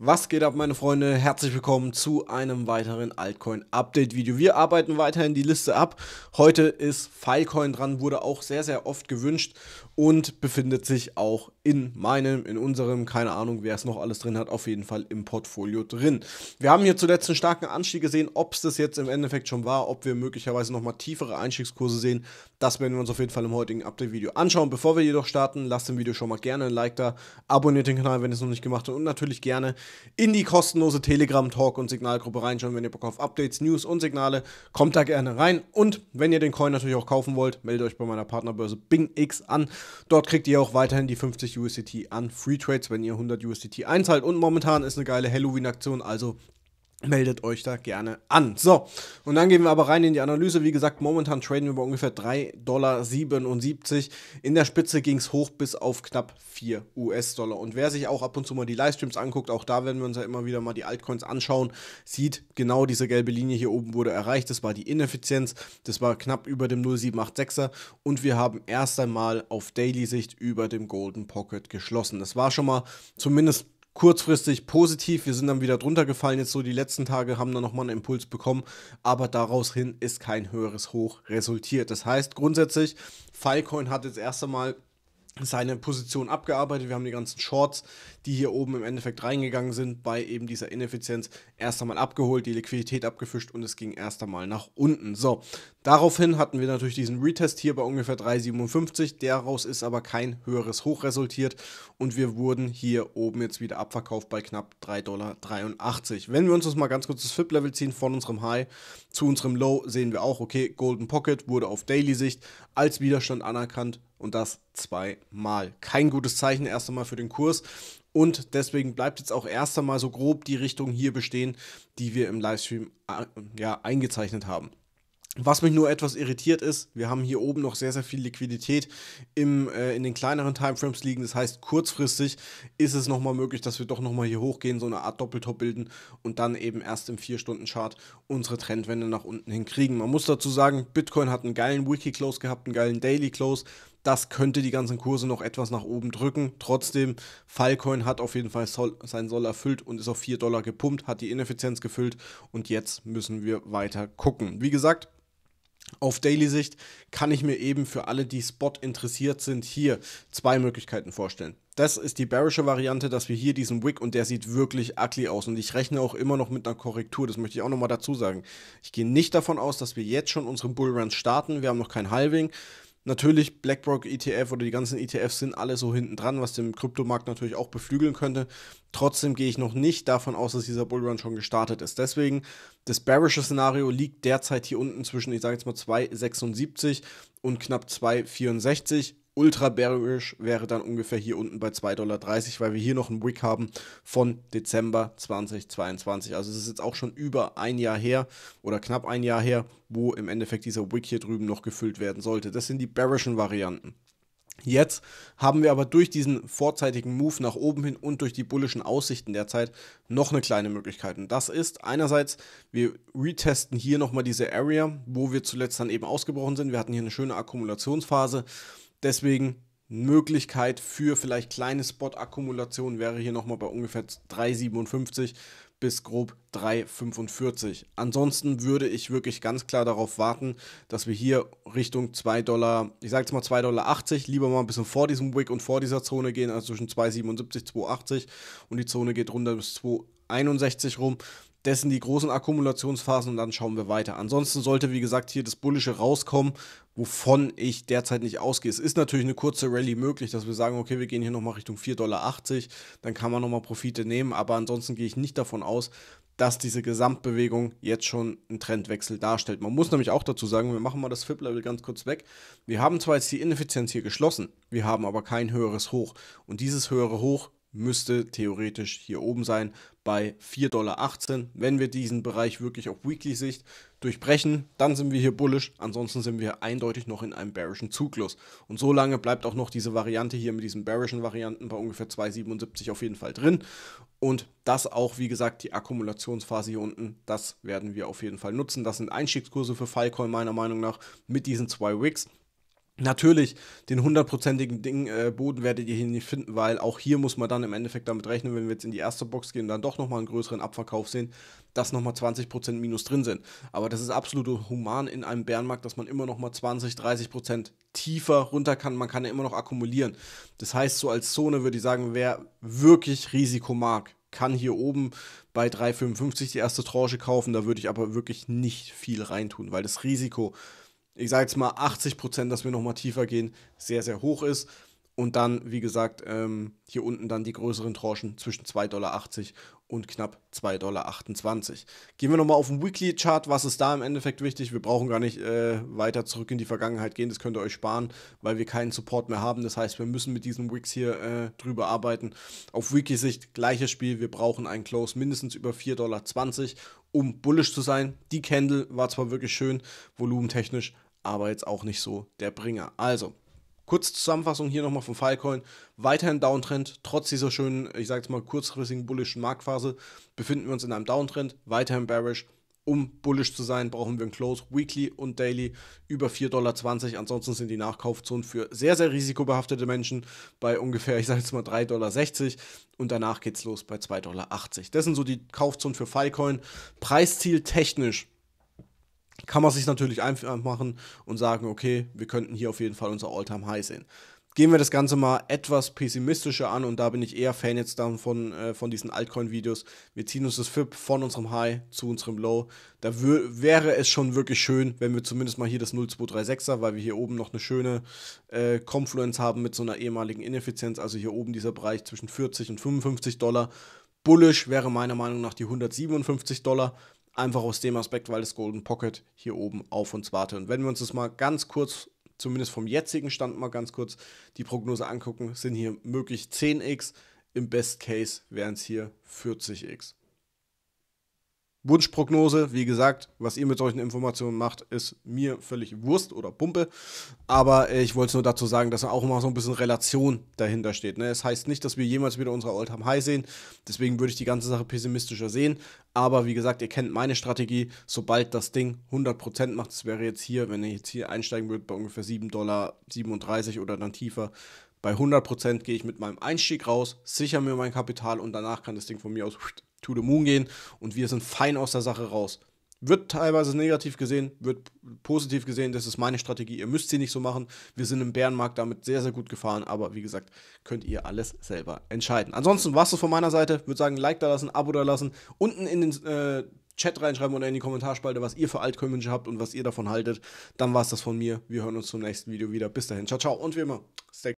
Was geht ab, meine Freunde? Herzlich willkommen zu einem weiteren Altcoin-Update-Video. Wir arbeiten weiterhin die Liste ab. Heute ist Filecoin dran, wurde auch sehr, sehr oft gewünscht und befindet sich auch in meinem, in unserem, keine Ahnung, wer es noch alles drin hat, auf jeden Fall im Portfolio drin. Wir haben hier zuletzt einen starken Anstieg gesehen, ob es das jetzt im Endeffekt schon war, ob wir möglicherweise nochmal tiefere Einstiegskurse sehen, das werden wir uns auf jeden Fall im heutigen Update-Video anschauen. Bevor wir jedoch starten, lasst dem Video schon mal gerne ein Like da, abonniert den Kanal, wenn ihr es noch nicht gemacht habt und natürlich gerne in die kostenlose Telegram-Talk- und Signalgruppe reinschauen, wenn ihr Bock auf Updates, News und Signale, kommt da gerne rein und wenn ihr den Coin natürlich auch kaufen wollt, meldet euch bei meiner Partnerbörse BingX an. Dort kriegt ihr auch weiterhin die 50 USDT an Free Trades, wenn ihr 100 USDT einzahlt. Und momentan ist eine geile Halloween-Aktion, also Meldet euch da gerne an. So, und dann gehen wir aber rein in die Analyse. Wie gesagt, momentan traden wir bei ungefähr 3,77 Dollar. In der Spitze ging es hoch bis auf knapp 4 US-Dollar. Und wer sich auch ab und zu mal die Livestreams anguckt, auch da werden wir uns ja immer wieder mal die Altcoins anschauen, sieht genau diese gelbe Linie hier oben wurde erreicht. Das war die Ineffizienz. Das war knapp über dem 0786er. Und wir haben erst einmal auf Daily-Sicht über dem Golden Pocket geschlossen. Das war schon mal zumindest kurzfristig positiv. Wir sind dann wieder drunter gefallen. Jetzt so die letzten Tage haben dann nochmal einen Impuls bekommen, aber daraus hin ist kein höheres Hoch resultiert. Das heißt grundsätzlich, Filecoin hat jetzt erst einmal seine Position abgearbeitet. Wir haben die ganzen Shorts, die hier oben im Endeffekt reingegangen sind, bei eben dieser Ineffizienz erst einmal abgeholt, die Liquidität abgefischt und es ging erst einmal nach unten. So, daraufhin hatten wir natürlich diesen Retest hier bei ungefähr 3,57. Daraus ist aber kein höheres Hoch resultiert und wir wurden hier oben jetzt wieder abverkauft bei knapp 3,83 Dollar. Wenn wir uns das mal ganz kurz das FIP-Level ziehen von unserem High zu unserem Low, sehen wir auch, okay, Golden Pocket wurde auf Daily-Sicht als Widerstand anerkannt und das zweimal. Kein gutes Zeichen erst einmal für den Kurs. Und deswegen bleibt jetzt auch erst einmal so grob die Richtung hier bestehen, die wir im Livestream äh, ja, eingezeichnet haben. Was mich nur etwas irritiert ist, wir haben hier oben noch sehr, sehr viel Liquidität im, äh, in den kleineren Timeframes liegen. Das heißt, kurzfristig ist es nochmal möglich, dass wir doch nochmal hier hochgehen, so eine Art Doppeltop bilden und dann eben erst im 4-Stunden-Chart unsere Trendwende nach unten hinkriegen. Man muss dazu sagen, Bitcoin hat einen geilen wiki close gehabt, einen geilen Daily-Close. Das könnte die ganzen Kurse noch etwas nach oben drücken. Trotzdem, Filecoin hat auf jeden Fall Sol, sein Soll erfüllt und ist auf 4 Dollar gepumpt, hat die Ineffizienz gefüllt und jetzt müssen wir weiter gucken. Wie gesagt, auf Daily-Sicht kann ich mir eben für alle, die Spot interessiert sind, hier zwei Möglichkeiten vorstellen. Das ist die bearische Variante, dass wir hier diesen Wick und der sieht wirklich ugly aus. Und ich rechne auch immer noch mit einer Korrektur, das möchte ich auch nochmal dazu sagen. Ich gehe nicht davon aus, dass wir jetzt schon unseren Bullrun starten. Wir haben noch kein Halving. Natürlich, BlackRock ETF oder die ganzen ETFs sind alle so hinten dran, was den Kryptomarkt natürlich auch beflügeln könnte. Trotzdem gehe ich noch nicht davon aus, dass dieser Bullrun schon gestartet ist. Deswegen, das bearische Szenario liegt derzeit hier unten zwischen, ich sage jetzt mal 2,76 und knapp 2,64. Ultra bearish wäre dann ungefähr hier unten bei 2,30 Dollar, weil wir hier noch einen Wick haben von Dezember 2022. Also es ist jetzt auch schon über ein Jahr her oder knapp ein Jahr her, wo im Endeffekt dieser Wick hier drüben noch gefüllt werden sollte. Das sind die bearischen Varianten. Jetzt haben wir aber durch diesen vorzeitigen Move nach oben hin und durch die bullischen Aussichten derzeit noch eine kleine Möglichkeit. Und das ist einerseits, wir retesten hier nochmal diese Area, wo wir zuletzt dann eben ausgebrochen sind. Wir hatten hier eine schöne Akkumulationsphase Deswegen Möglichkeit für vielleicht kleine spot akkumulationen wäre hier nochmal bei ungefähr 3,57 bis grob 3,45. Ansonsten würde ich wirklich ganz klar darauf warten, dass wir hier Richtung 2 Dollar, ich sage jetzt mal 2,80 Dollar, lieber mal ein bisschen vor diesem Wick und vor dieser Zone gehen, also zwischen 2,77, 2,80 und die Zone geht runter bis 2,61 rum das sind die großen Akkumulationsphasen und dann schauen wir weiter. Ansonsten sollte, wie gesagt, hier das Bullische rauskommen, wovon ich derzeit nicht ausgehe. Es ist natürlich eine kurze Rallye möglich, dass wir sagen, okay, wir gehen hier nochmal Richtung 4,80 Dollar, dann kann man nochmal Profite nehmen, aber ansonsten gehe ich nicht davon aus, dass diese Gesamtbewegung jetzt schon einen Trendwechsel darstellt. Man muss nämlich auch dazu sagen, wir machen mal das FIP-Level ganz kurz weg. Wir haben zwar jetzt die Ineffizienz hier geschlossen, wir haben aber kein höheres Hoch. Und dieses höhere Hoch müsste theoretisch hier oben sein bei 4,18 Dollar. Wenn wir diesen Bereich wirklich auf Weekly-Sicht durchbrechen, dann sind wir hier bullish, ansonsten sind wir eindeutig noch in einem bearischen Zyklus. Und so lange bleibt auch noch diese Variante hier mit diesen bearischen Varianten bei ungefähr 2,77 auf jeden Fall drin. Und das auch, wie gesagt, die Akkumulationsphase hier unten, das werden wir auf jeden Fall nutzen. Das sind Einstiegskurse für Filecoin meiner Meinung nach mit diesen zwei Wicks. Natürlich, den hundertprozentigen Ding, äh, Boden werdet ihr hier nicht finden, weil auch hier muss man dann im Endeffekt damit rechnen, wenn wir jetzt in die erste Box gehen und dann doch nochmal einen größeren Abverkauf sehen, dass nochmal 20% minus drin sind. Aber das ist absolut human in einem Bärenmarkt, dass man immer nochmal 20, 30% tiefer runter kann. Man kann ja immer noch akkumulieren. Das heißt, so als Zone würde ich sagen, wer wirklich Risiko mag, kann hier oben bei 3,55 die erste Tranche kaufen. Da würde ich aber wirklich nicht viel reintun, weil das Risiko ich sage jetzt mal 80 Prozent, dass wir nochmal tiefer gehen, sehr, sehr hoch ist. Und dann, wie gesagt, ähm, hier unten dann die größeren Tranchen zwischen 2,80 Dollar und knapp 2,28 Dollar. Gehen wir nochmal auf den Weekly Chart. Was ist da im Endeffekt wichtig? Wir brauchen gar nicht äh, weiter zurück in die Vergangenheit gehen. Das könnt ihr euch sparen, weil wir keinen Support mehr haben. Das heißt, wir müssen mit diesen Wicks hier äh, drüber arbeiten. Auf Weekly-Sicht gleiches Spiel. Wir brauchen einen Close mindestens über 4,20 Dollar, um bullish zu sein. Die Candle war zwar wirklich schön, volumentechnisch, aber jetzt auch nicht so der Bringer. Also, kurze Zusammenfassung hier nochmal von Filecoin. Weiterhin Downtrend, trotz dieser schönen, ich sage jetzt mal kurzfristigen bullischen Marktphase, befinden wir uns in einem Downtrend, weiterhin bearish. Um bullish zu sein, brauchen wir ein Close Weekly und Daily über 4,20 Dollar. Ansonsten sind die Nachkaufzonen für sehr, sehr risikobehaftete Menschen bei ungefähr, ich sage jetzt mal 3,60 Dollar. Und danach geht's los bei 2,80 Dollar. Das sind so die Kaufzonen für Filecoin. Preisziel technisch kann man sich natürlich einfach machen und sagen, okay, wir könnten hier auf jeden Fall unser Alltime high sehen. Gehen wir das Ganze mal etwas pessimistischer an und da bin ich eher Fan jetzt davon, äh, von diesen Altcoin-Videos. Wir ziehen uns das FIP von unserem High zu unserem Low. Da wäre es schon wirklich schön, wenn wir zumindest mal hier das 0236er, weil wir hier oben noch eine schöne äh, Confluence haben mit so einer ehemaligen Ineffizienz, also hier oben dieser Bereich zwischen 40 und 55 Dollar. Bullish wäre meiner Meinung nach die 157 Dollar. Einfach aus dem Aspekt, weil das Golden Pocket hier oben auf uns wartet. Und wenn wir uns das mal ganz kurz, zumindest vom jetzigen Stand mal ganz kurz, die Prognose angucken, sind hier möglich 10x. Im Best Case wären es hier 40x. Wunschprognose, wie gesagt, was ihr mit solchen Informationen macht, ist mir völlig Wurst oder Pumpe. Aber äh, ich wollte es nur dazu sagen, dass auch immer so ein bisschen Relation dahinter steht. Ne? Es heißt nicht, dass wir jemals wieder unsere Oldtime High sehen. Deswegen würde ich die ganze Sache pessimistischer sehen. Aber wie gesagt, ihr kennt meine Strategie. Sobald das Ding 100% macht, das wäre jetzt hier, wenn ihr jetzt hier einsteigen würdet, bei ungefähr 7,37 Dollar oder dann tiefer, bei 100% gehe ich mit meinem Einstieg raus, sichere mir mein Kapital und danach kann das Ding von mir aus to the moon gehen und wir sind fein aus der Sache raus. Wird teilweise negativ gesehen, wird positiv gesehen, das ist meine Strategie, ihr müsst sie nicht so machen. Wir sind im Bärenmarkt damit sehr, sehr gut gefahren, aber wie gesagt, könnt ihr alles selber entscheiden. Ansonsten war es von meiner Seite, würde sagen, Like da lassen, Abo da lassen, unten in den äh, Chat reinschreiben oder in die Kommentarspalte, was ihr für altcoin habt und was ihr davon haltet. Dann war es das von mir, wir hören uns zum nächsten Video wieder. Bis dahin, ciao, ciao und wie immer, stay